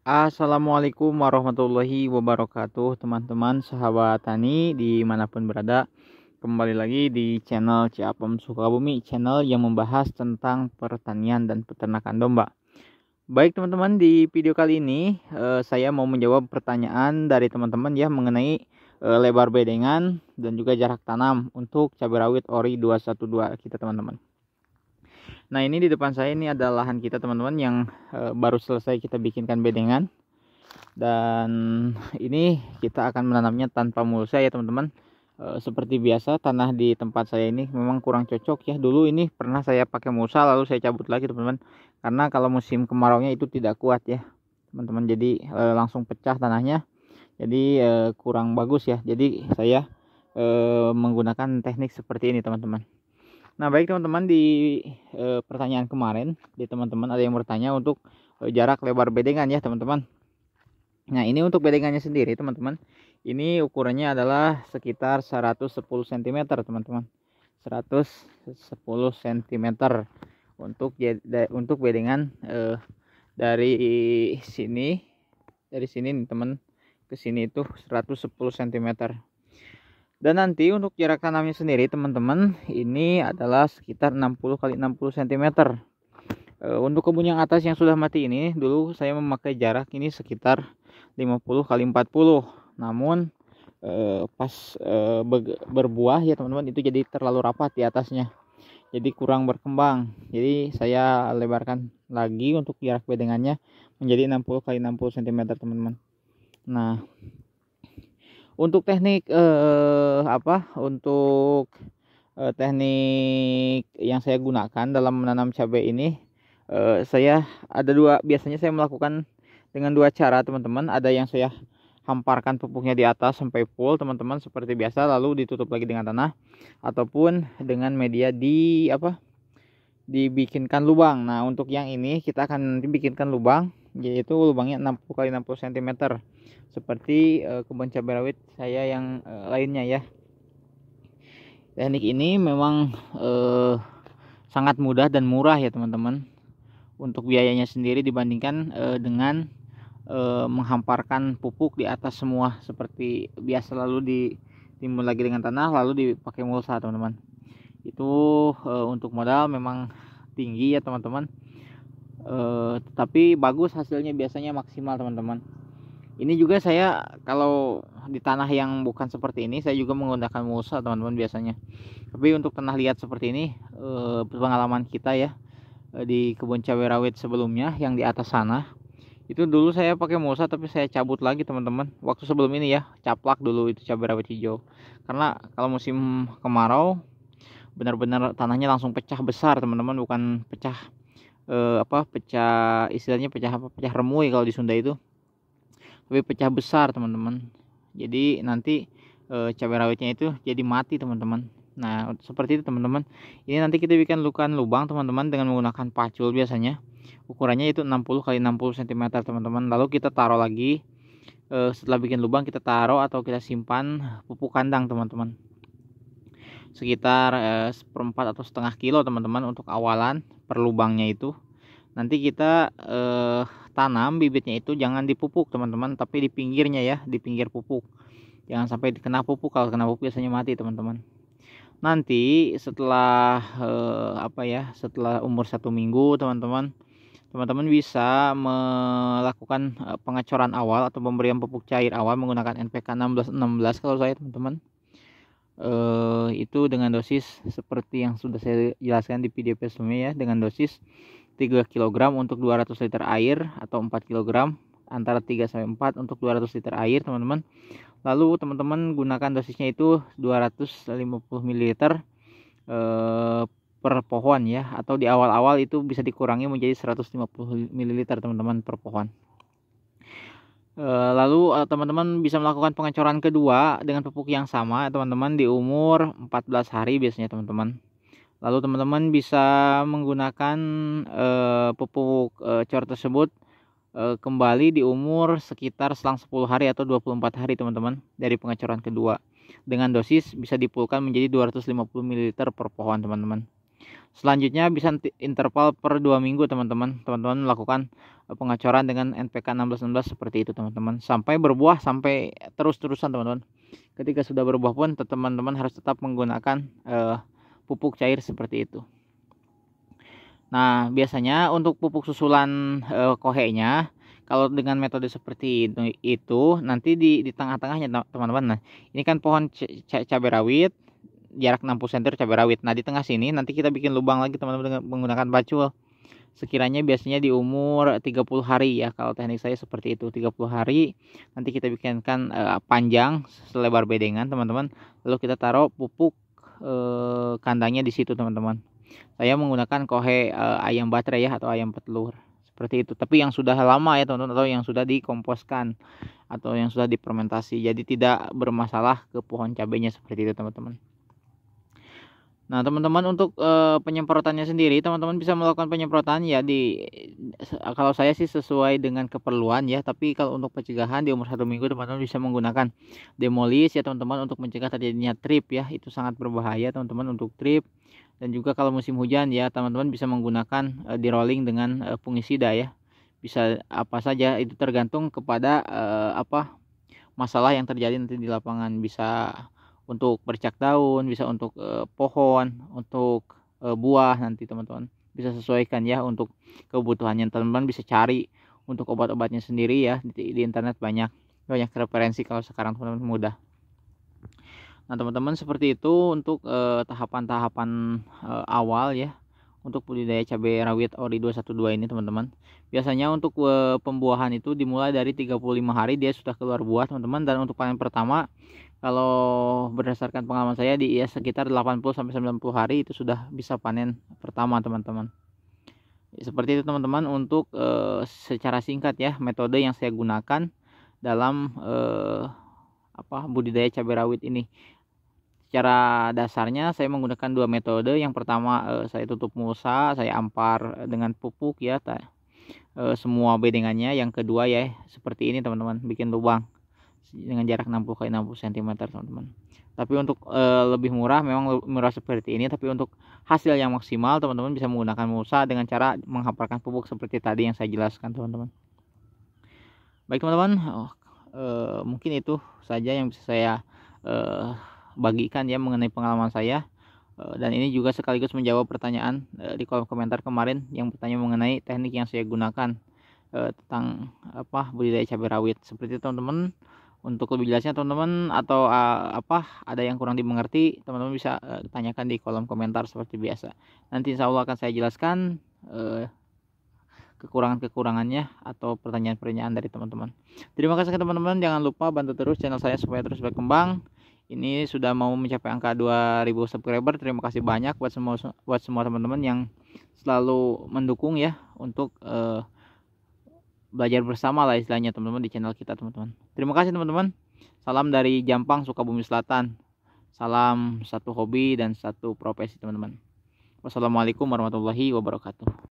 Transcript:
Assalamualaikum warahmatullahi wabarakatuh teman-teman sahabat tani dimanapun berada kembali lagi di channel Ciapem Sukabumi channel yang membahas tentang pertanian dan peternakan domba baik teman-teman di video kali ini eh, saya mau menjawab pertanyaan dari teman-teman ya mengenai eh, lebar bedengan dan juga jarak tanam untuk cabai rawit ori 212 kita teman-teman Nah ini di depan saya ini ada lahan kita teman-teman yang e, baru selesai kita bikinkan bedengan dan ini kita akan menanamnya tanpa mulsa ya teman-teman e, seperti biasa tanah di tempat saya ini memang kurang cocok ya dulu ini pernah saya pakai mulsa lalu saya cabut lagi teman-teman karena kalau musim kemarau nya itu tidak kuat ya teman-teman jadi e, langsung pecah tanahnya jadi e, kurang bagus ya jadi saya e, menggunakan teknik seperti ini teman-teman Nah baik teman-teman di e, pertanyaan kemarin di teman-teman ada yang bertanya untuk e, jarak lebar bedengan ya teman-teman. Nah ini untuk bedengannya sendiri teman-teman. Ini ukurannya adalah sekitar 110 cm teman-teman. 110 cm untuk untuk bedengan e, dari sini dari sini teman ke sini itu 110 cm. Dan nanti untuk jarak tanamnya sendiri teman-teman ini adalah sekitar 60 kali 60 cm. Eh, untuk kebun yang atas yang sudah mati ini dulu saya memakai jarak ini sekitar 50 kali 40. Namun eh, pas eh, berbuah ya teman-teman itu jadi terlalu rapat di atasnya. Jadi kurang berkembang. Jadi saya lebarkan lagi untuk jarak bedengannya menjadi 60 kali 60 cm teman-teman. Nah, untuk teknik eh, apa untuk eh, teknik yang saya gunakan dalam menanam cabai ini eh, saya ada dua biasanya saya melakukan dengan dua cara teman-teman ada yang saya hamparkan pupuknya di atas sampai full teman-teman seperti biasa lalu ditutup lagi dengan tanah ataupun dengan media di apa dibikinkan lubang nah untuk yang ini kita akan dibikinkan lubang yaitu lubangnya 60 kali 60 cm seperti e, kebun cabai rawit saya yang e, lainnya ya teknik ini memang e, sangat mudah dan murah ya teman-teman untuk biayanya sendiri dibandingkan e, dengan e, menghamparkan pupuk di atas semua seperti biasa lalu ditimbun lagi dengan tanah lalu dipakai mulsa teman-teman itu e, untuk modal memang tinggi ya teman-teman uh, tapi bagus hasilnya biasanya maksimal teman-teman ini juga saya kalau di tanah yang bukan seperti ini saya juga menggunakan musa teman-teman biasanya tapi untuk tanah liat seperti ini uh, pengalaman kita ya eh, di kebun cabai rawit sebelumnya yang di atas sana itu dulu saya pakai musa tapi saya cabut lagi teman-teman waktu sebelum ini ya caplak dulu itu cabai rawit hijau karena kalau musim kemarau benar-benar tanahnya langsung pecah besar teman-teman bukan pecah eh, apa pecah istilahnya pecah apa pecah remui kalau di Sunda itu tapi pecah besar teman-teman jadi nanti eh, cabai rawitnya itu jadi mati teman-teman nah seperti itu teman-teman ini nanti kita bikin lukan lubang teman-teman dengan menggunakan pacul biasanya ukurannya itu 60 kali 60 cm teman-teman lalu kita taruh lagi eh, setelah bikin lubang kita taruh atau kita simpan pupuk kandang teman-teman sekitar eh, seperempat atau setengah kilo teman-teman untuk awalan per lubangnya itu nanti kita eh, tanam bibitnya itu jangan dipupuk teman-teman tapi di pinggirnya ya di pinggir pupuk jangan sampai kena pupuk kalau kena pupuk biasanya mati teman-teman nanti setelah eh, apa ya setelah umur satu minggu teman-teman teman-teman bisa melakukan eh, pengecoran awal atau pemberian pupuk cair awal menggunakan NPK 16 16 kalau saya teman-teman eh, itu dengan dosis seperti yang sudah saya jelaskan di video sebelumnya ya dengan dosis 3 kg untuk 200 liter air atau 4 kg antara 3 sampai 4 untuk 200 liter air teman-teman lalu teman-teman gunakan dosisnya itu 250 ml eh, per pohon ya atau di awal-awal itu bisa dikurangi menjadi 150 ml teman-teman per pohon Eh, lalu eh, teman-teman bisa melakukan pengecoran kedua dengan pupuk yang sama ya, teman-teman di umur 14 hari biasanya teman-teman lalu teman-teman bisa menggunakan uh, pupuk uh, cor tersebut uh, kembali di umur sekitar selang 10 hari atau 24 hari teman-teman dari pengecoran kedua dengan dosis bisa dipulkan menjadi 250 ml per pohon teman-teman Selanjutnya bisa interval per 2 minggu teman-teman. Teman-teman melakukan eh, pengacoran dengan NPK 1616 seperti itu teman-teman. Sampai berbuah sampai terus-terusan teman-teman. Ketika sudah berbuah pun teman-teman harus tetap menggunakan uh, pupuk cair seperti itu. Nah, biasanya untuk pupuk susulan uh, eh, kohenya kalau dengan metode seperti itu, itu nanti di di tengah-tengahnya teman-teman. Nah, ini kan pohon cabai rawit jarak 60 cm cabai rawit. Nah, di tengah sini nanti kita bikin lubang lagi teman-teman menggunakan bacul. Sekiranya biasanya di umur 30 hari ya kalau teknik saya seperti itu 30 hari nanti kita bikinkan e, panjang selebar bedengan teman-teman lalu kita taruh pupuk e, kandangnya di situ teman-teman saya menggunakan kohe e, ayam baterai ya atau ayam petelur seperti itu tapi yang sudah lama ya teman-teman atau yang sudah dikomposkan atau yang sudah dipermentasi jadi tidak bermasalah ke pohon cabenya seperti itu teman-teman Nah, teman-teman untuk e, penyemprotannya sendiri, teman-teman bisa melakukan penyemprotan ya di kalau saya sih sesuai dengan keperluan ya, tapi kalau untuk pencegahan di umur satu minggu teman-teman bisa menggunakan demolis ya teman-teman untuk mencegah terjadinya trip ya, itu sangat berbahaya teman-teman untuk trip dan juga kalau musim hujan ya teman-teman bisa menggunakan e, eh, di rolling dengan e, eh, fungisida ya. Bisa apa saja itu tergantung kepada e, apa masalah yang terjadi nanti di lapangan bisa untuk bercak daun bisa untuk e, pohon untuk e, buah nanti teman-teman bisa sesuaikan ya untuk kebutuhannya teman-teman bisa cari untuk obat-obatnya sendiri ya di, di internet banyak banyak referensi kalau sekarang teman-teman mudah nah teman-teman seperti itu untuk eh, tahapan-tahapan e, awal ya untuk budidaya cabai rawit ori 212 ini teman-teman biasanya untuk e, pembuahan itu dimulai dari 35 hari dia sudah keluar buah teman-teman dan untuk panen pertama kalau berdasarkan pengalaman saya di ya, sekitar 80 90 hari itu sudah bisa panen pertama teman-teman ya, seperti itu teman-teman untuk e, secara singkat ya metode yang saya gunakan dalam e, apa budidaya cabai rawit ini secara dasarnya saya menggunakan dua metode yang pertama eh, saya tutup musa, saya ampar dengan pupuk ya eh, semua bedengannya yang kedua ya seperti ini teman-teman bikin lubang dengan jarak 60 x 60 cm teman-teman tapi untuk e, lebih murah memang murah seperti ini tapi untuk hasil yang maksimal teman-teman bisa menggunakan musa dengan cara menghamparkan pupuk seperti tadi yang saya jelaskan teman-teman baik teman-teman oh, e, mungkin itu saja yang bisa saya e, bagikan ya mengenai pengalaman saya eh, dan ini juga sekaligus menjawab pertanyaan eh, di kolom komentar kemarin yang bertanya mengenai teknik yang saya gunakan eh, tentang apa budidaya cabai rawit seperti itu teman-teman untuk lebih jelasnya teman-teman atau apa ada yang kurang dimengerti teman-teman bisa uh, tanyakan di kolom komentar seperti biasa nanti insya Allah akan saya jelaskan kekurangan-kekurangannya atau pertanyaan-pertanyaan dari teman-teman terima kasih teman-teman jangan lupa bantu terus channel saya supaya terus berkembang ini sudah mau mencapai angka 2000 subscriber terima kasih banyak buat semua buat semua teman-teman yang selalu mendukung ya untuk uh, belajar bersama lah istilahnya teman-teman di channel kita teman-teman terima kasih teman-teman salam dari Jampang Sukabumi Selatan salam satu hobi dan satu profesi teman-teman wassalamualaikum warahmatullahi wabarakatuh